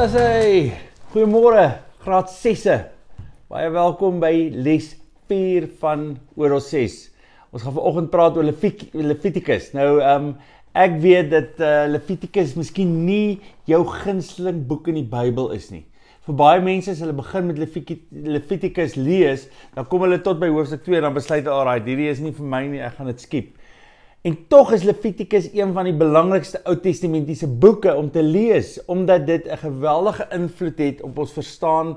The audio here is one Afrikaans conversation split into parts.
Sassy, goeiemôre. Graad 6e. Baie welkom by les 4 van oral 6. Ons gaan vanoggend praat oor Levitikus. Nou ehm um, ek weet dat eh uh, Levitikus miskien nie jou gunsteling boek in die Bybel is nie. Vir baie mense as hulle begin met Levitikus lees, dan kom hulle tot by hoofstuk 2 en dan besluit hulle alraai, hierdie is nie vir my nie, ek gaan dit skiep. En tog is Levitikus een van die belangrikste Ou Testamentiese boeke om te lees omdat dit 'n geweldige invloed het op ons verstaan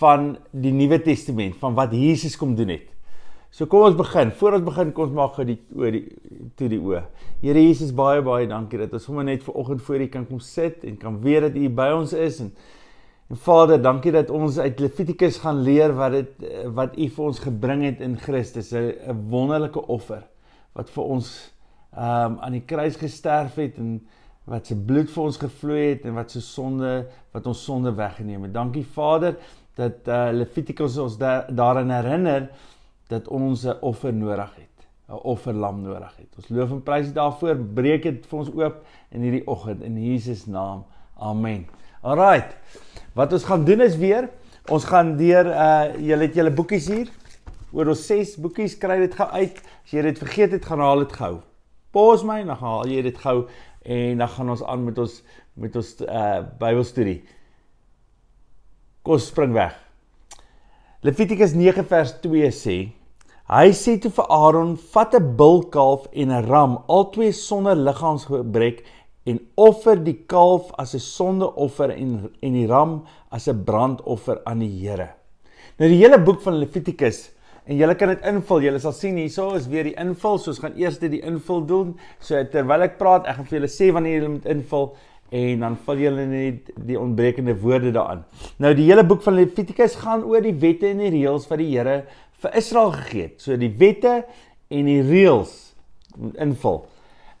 van die Nuwe Testament, van wat Jesus kom doen het. So kom ons begin. Voordat ons begin, kom ons maak gou die oor toe die oë. Here Jesus, baie baie dankie dat ons sommer net ver oggend voor U kan kom sit en kan weet dat U by ons is en en Vader, dankie dat ons uit Levitikus gaan leer wat dit wat U vir ons gebring het in Christus, 'n wonderlike offer wat vir ons um aan die kruis gesterf het en wat se bloed vir ons gevloei het en wat se sonde wat ons sonde weggeneem het. Dankie Vader dat uh, Levitikus ons da daaraan herinner dat ons 'n offer nodig het, 'n offerlam nodig het. Ons loof en prys U daarvoor. Breek dit vir ons oop in hierdie oggend in Jesus naam. Amen. Alraight. Wat ons gaan doen is weer, ons gaan deur uh julle het julle boekies hier. Oor ons ses boekies kry dit gou uit. As jy dit vergeet het, gaan haal dit gou. Paas my en dan haal jy dit gou en dan gaan ons aan met ons met ons uh Bybelstudie. Kom spring weg. Levitikus 9 vers 2 sê: Hy sê toe vir Aaron: "Vat 'n bulkalf en 'n ram, albei sonder liggaamsgebrek, en offer die kalf as 'n sondeoffer en en die ram as 'n brandoffer aan die Here." Nou die hele boek van Levitikus en julle kan dit invul. Julle sal sien hierso is weer die invul. So ons gaan eers dit die invul doen. So terwyl ek praat, ek gaan vir julle sê wanneer julle moet invul en dan vul julle net die ontbrekende woorde daarin. Nou die hele boek van Levitikus gaan oor die wette en die reëls wat die Here vir Israel gegee het. So die wette en die reëls invul.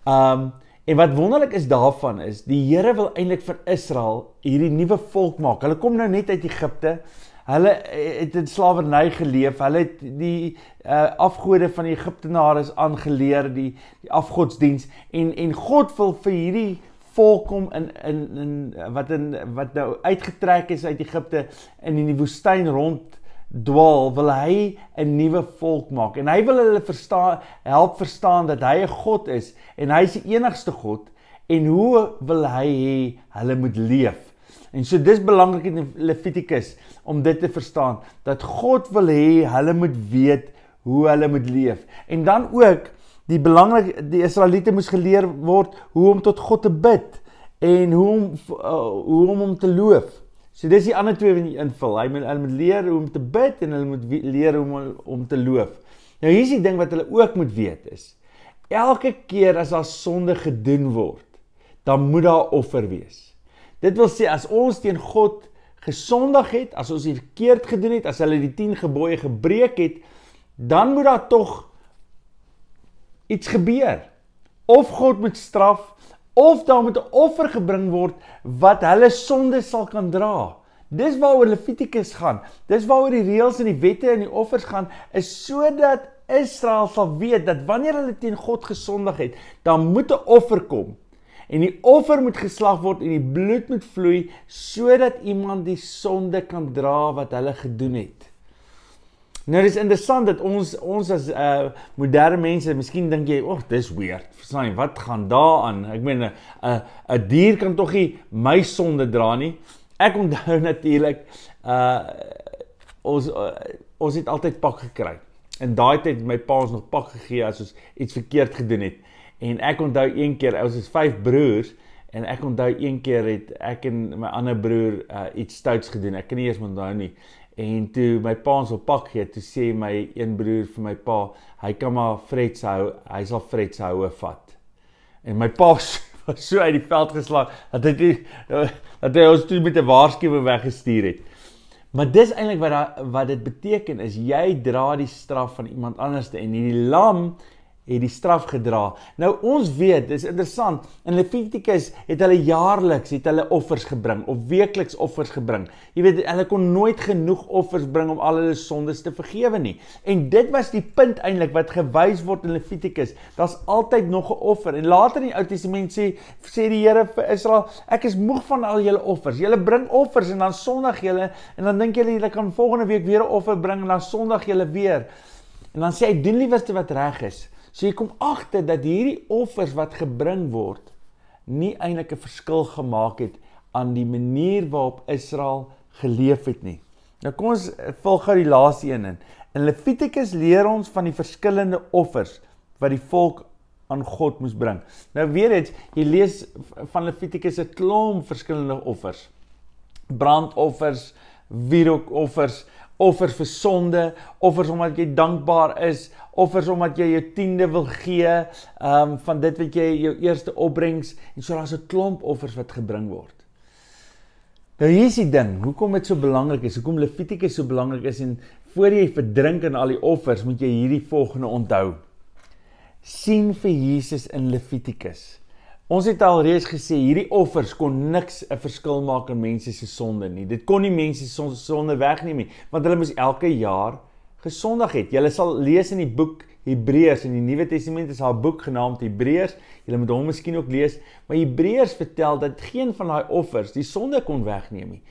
Um en wat wonderlik is daarvan is die Here wil eintlik vir Israel hierdie nuwe volk maak. Hulle kom nou net uit Egipte. Hulle eh, eh, het in slawerny geleef. Hulle het die uh, eh, afgode van die Egiptenare aangeleer, die, die afgodsdiens en en God wil vir hierdie volk om in in in wat in wat nou uitgetrek is uit Egipte in in die woestyn rond dwaal wil hy 'n nuwe volk maak en hy wil hulle verstaan help verstaan dat hy 'n God is en hy is die enigste God en hoe wil hy hê hulle moet leef En so dis belangrik in Levitikus om dit te verstaan dat God wil hê hulle moet weet hoe hulle moet leef. En dan ook die belangrik die Israeliete moes geleer word hoe om tot God te bid en hoe om uh, hoe om hom te loof. So dis die ander twee wat jy invul. Hy moet hulle moet leer hoe om te bid en hulle moet leer hoe om om te loof. Nou hier is die ding wat hulle ook moet weet is elke keer as daar sonde gedoen word, dan moet daar offer wees. Dit wil sê as ons teen God gesondig het, as ons verkeerd gedoen het, as hulle die 10 gebooie gebreek het, dan moet daar tog iets gebeur. Of God moet straf of daar moet 'n offer gebring word wat hulle sonde sal kan dra. Dis waaroor Levitikus gaan. Dis waaroor die reëls en die wette en die offers gaan is sodat Israel sal weet dat wanneer hulle teen God gesondig het, dan moet 'n offer kom en die offer moet geslag word en die bloed moet vloei sodat iemand die sonde kan dra wat hulle gedoen het. Nou dis interessant dat ons ons as uh moderne mense miskien dink jy, "Ag, oh, dis weird. Versien, wat gaan daaraan?" Ek meen 'n eh, 'n eh, 'n dier kan tog nie my sonde dra nie. Ek onthou natuurlik uh ons uh, ons het altyd pak gekry. In daai tyd het my pa ons nog pak gegee as ons iets verkeerd gedoen het. En ek onthou een keer, ons is vyf broers en ek onthou een keer het ek en my ander broer uh, iets stouts gedoen. Ek kan nie eens onthou nie. En toe my pa ons op pak gee, toe sê my een broer vir my pa, hy kan maar Freds hou, hy sal Freds houe vat. En my pa was so uit die veld geslaan dat hy die, dat hy ons toe met 'n waarskuwing weggestuur het. Maar dis eintlik wat da, wat dit beteken is jy dra die straf van iemand anderste en nie die lam het die straf gedra. Nou ons weet, dis interessant, in Levitikus het hulle jaarliks het hulle offers gebring of weekliks offers gebring. Jy weet hulle kon nooit genoeg offers bring om al hulle sondes te vergewe nie. En dit was die punt eintlik wat gewys word in Levitikus. Daar's altyd nog 'n offer. En later in die Ou Testament sê sê die Here vir Israel, ek is moeg van al julle offers. Julle bring offers en dan sondig julle en dan dink julle julle kan volgende week weer 'n offer bring en dan sondig julle weer. En dan sê hy doen liewerste wat reg is. So jy kom agter dat hierdie offers wat gebring word nie eintlik 'n verskil gemaak het aan die manier waarop Israel geleef het nie. Nou kom ons eh, volg gou die laaste een in. In Levitikus leer ons van die verskillende offers wat die volk aan God moes bring. Nou weer eens, jy lees van Levitikus 'n klomp verskillende offers. Brandoffers, wierookoffers, offers vir sonde, offers omdat jy dankbaar is, offers omdat jy jou tiende wil gee, ehm um, van dit wat jy jou eerste opbrengs en so daar's 'n klomp offers wat gebring word. Nou hier is die ding, hoekom dit so belangrik is, hoekom Levitikus so belangrik is en voor jy verdink in al die offers, moet jy hierdie volgende onthou. sien vir Jesus in Levitikus. Ons het al reeds gesê hierdie offers kon niks 'n verskil maak aan mense se sonde nie. Dit kon nie mense se sonde wegneem nie, want hulle moes elke jaar gesondig het. Jy sal lees in die boek Hebreërs in die Nuwe Testament is daar 'n boek genaamd Hebreërs. Jy moet hom miskien ook lees, maar Hebreërs vertel dat geen van daai offers die sonde kon wegneem nie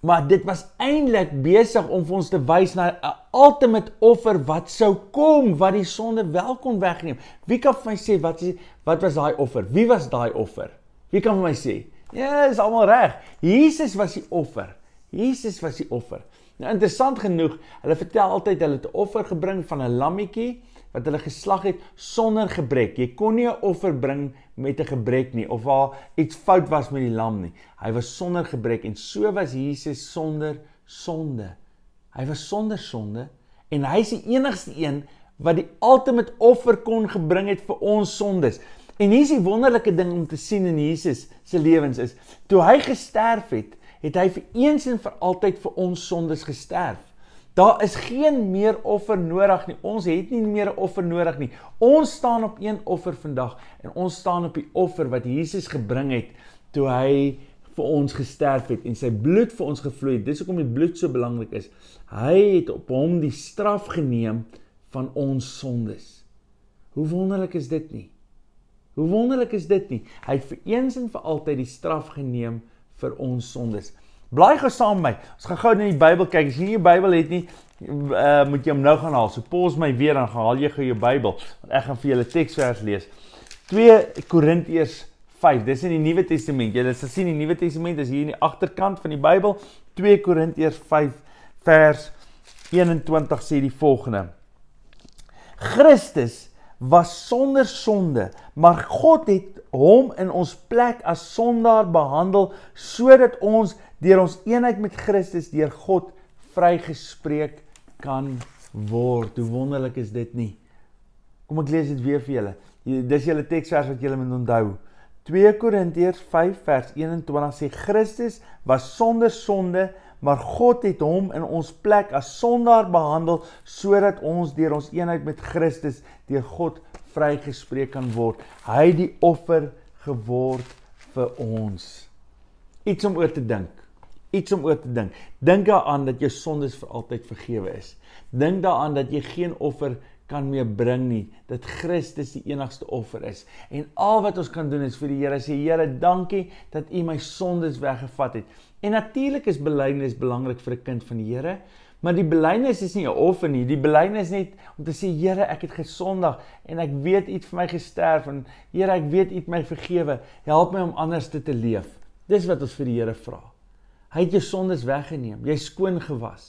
maar dit was eintlik besig om vir ons te wys na 'n ultimate offer wat sou kom wat die sonde wel kon wegneem. Wie kan vir my sê wat is wat was daai offer? Wie was daai offer? Wie kan vir my sê? Ja, yes, is almal reg. Jesus was die offer. Jesus was die offer. Nou interessant genoeg, hulle vertel altyd hulle het 'n offer gebring van 'n lammetjie wat hulle geslag het sonder gebrek. Jy kon nie 'n offer bring met 'n gebrek nie of waar iets fout was met die lam nie. Hy was sonder gebrek en so was Jesus sonder sonde. Hy was sonder sonde en hy is die enigste een wat die ultimate offer kon gebring het vir ons sondes. En hier is die wonderlike ding om te sien in Jesus se lewens is, toe hy gesterf het, het hy vir eens en vir altyd vir ons sondes gesterf. Daar is geen meer offer nodig nie. Ons het nie meer offer nodig nie. Ons staan op een offer vandag en ons staan op die offer wat Jesus gebring het toe hy vir ons gesterf het en sy bloed vir ons gevloei het. Dis hoekom die bloed so belangrik is. Hy het op hom die straf geneem van ons sondes. Hoe wonderlik is dit nie? Hoe wonderlik is dit nie? Hy het vir eens en vir altyd die straf geneem vir ons sondes. Blaai gou saam met my. Ons gaan gou net die Bybel kyk. As jy nie jou Bybel het nie, uh, moet jy hom nou gaan haal. So pos my weer dan gaan haal jy gou jou Bybel. Ek gaan vir julle teksvers lees. 2 Korintiërs 5. Dis in die Nuwe Testament. Jy sal sien die Nuwe Testament is hier in die agterkant van die Bybel. 2 Korintiërs 5 vers 21 sê die volgende. Christus was sonder sonde, maar God het hom in ons plek as sondaar behandel sodat ons deur ons eenheid met Christus deur God vrygespreek kan word. Hoe wonderlik is dit nie? Kom ek lees dit weer vir julle. Dis julle teksvers wat julle moet onthou. 2 Korintiërs 5 vers 21 sê Christus was sonder sonde, maar God het hom in ons plek as sondaar behandel sodat ons deur ons eenheid met Christus deur God vrygespreek kan word. Hy het die offer geword vir ons. Iets om oor te dink iets om oor te dink. Dink daaraan dat jou sondes vir altyd vergewe is. Dink daaraan dat jy geen offer kan meer bring nie. Dat Christus die enigste offer is. En al wat ons kan doen is vir die Here sê, Here, dankie dat U my sondes weggevat het. En natuurlik is belydenis belangrik vir 'n kind van die Here, maar die belydenis is nie 'n offer nie. Die belydenis is net om te sê, Here, ek het gesondig en ek weet U het vir my gesterf en Here, ek weet U het my vergewe. Help my om anders te, te leef. Dis wat ons vir die Here vra. Hy het jou sondes weggeneem. Jy's skoon gewas.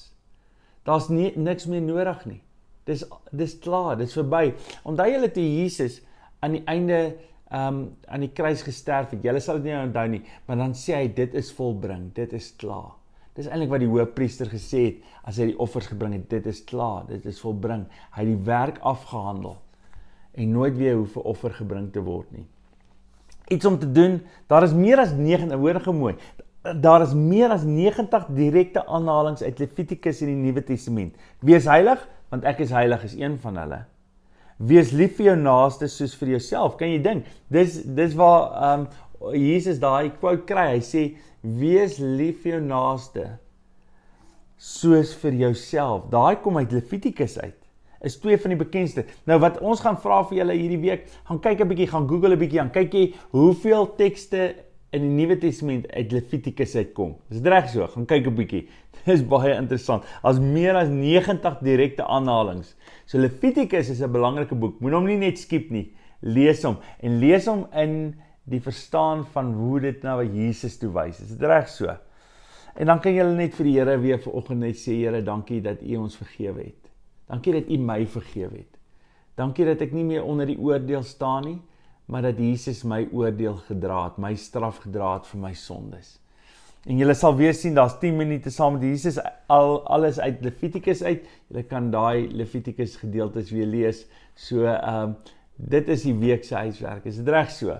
Daar's niks meer nodig nie. Dis dis klaar, dit's verby. Onthou julle toe Jesus aan die einde ehm um, aan die kruis gesterf het. Julle sal dit nie onthou nie, maar dan sê hy dit is volbring, dit is klaar. Dis eintlik wat die hoofpriester gesê het as hy die offers gebring het, dit is klaar, dit is volbring. Hy het die werk afgehandel en nooit weer hoef 'n offer gebring te word nie. Iets om te doen. Daar is meer as 9 en hoor gemooi daar is meer as 90 direkte aanhalinge uit Levitikus in die Nuwe Testament. Wees heilig, want ek is heilig is een van hulle. Wees lief vir jou naaste soos vir jouself. Kan jy dink? Dis dis waar ehm um, Jesus daai quote kry. Hy sê wees lief vir jou naaste soos vir jouself. Daai kom uit Levitikus uit is twee van die bekendste. Nou wat ons gaan vra vir julle hierdie week, gaan kyk 'n bietjie, gaan Google 'n bietjie, gaan kyk jy hoeveel tekste in die Nuwe Testament uit Levitikus uitkom. Dis reg so, gaan kyk 'n bietjie. Dis baie interessant. Daar's meer as 90 direkte aanhalinge. So Levitikus is 'n belangrike boek. Moenie hom net skiep nie. Lees hom en lees hom in die verstaan van hoe dit na nou Jesus toe wys. Dis reg so. En dan kan jy net vir die Here weer vanoggend net sê, Here, dankie dat U ons vergewe het. Dankie dat U my vergewe het. Dankie dat ek nie meer onder die oordeel staan nie maar dat Jesus my oordeel gedra het, my straf gedra het vir my sondes. En julle sal weer sien daar's 10 minute saam met Jesus al alles uit Levitikus uit. Julle kan daai Levitikus gedeeltes weer lees. So ehm um, dit is die week se huiswerk. Is dit reg so?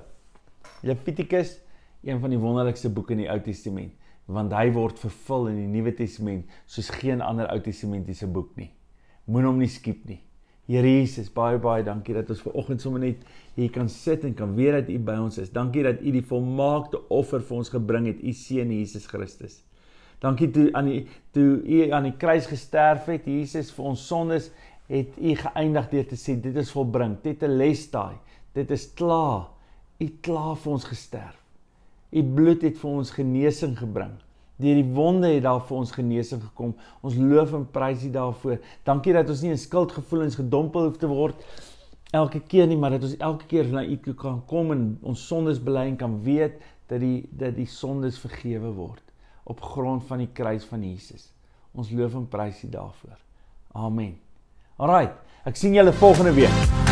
Levitikus, een van die wonderlikste boeke in die Ou Testament, want hy word vervul in die Nuwe Testament soos geen ander Ou Testamentiese boek nie. Moenie hom nie skiep nie. Here Jesus, baie baie dankie dat ons ver oggend sommer net hier kan sit en kan weet dat U by ons is. Dankie dat U die volmaakte offer vir ons gebring het, U seun Jesus Christus. Dankie toe aan die toe U aan die kruis gesterf het, Jesus vir ons sondes het U geëindig deur te sê dit is volbring, tetelestai. Dit is klaar. U klaar vir ons gesterf. U bloed het vir ons genesing gebring deur die wonde het daar vir ons genesing gekom. Ons loof en prys U daarvoor. Dankie dat ons nie in skuldgevoelens gedompel hoef te word elke keer nie, maar dat ons elke keer na U toe kan kom en ons sondes bely en kan weet dat die dat die sondes vergewe word op grond van die kruis van Jesus. Ons loof en prys U daarvoor. Amen. Alraai, ek sien julle volgende week.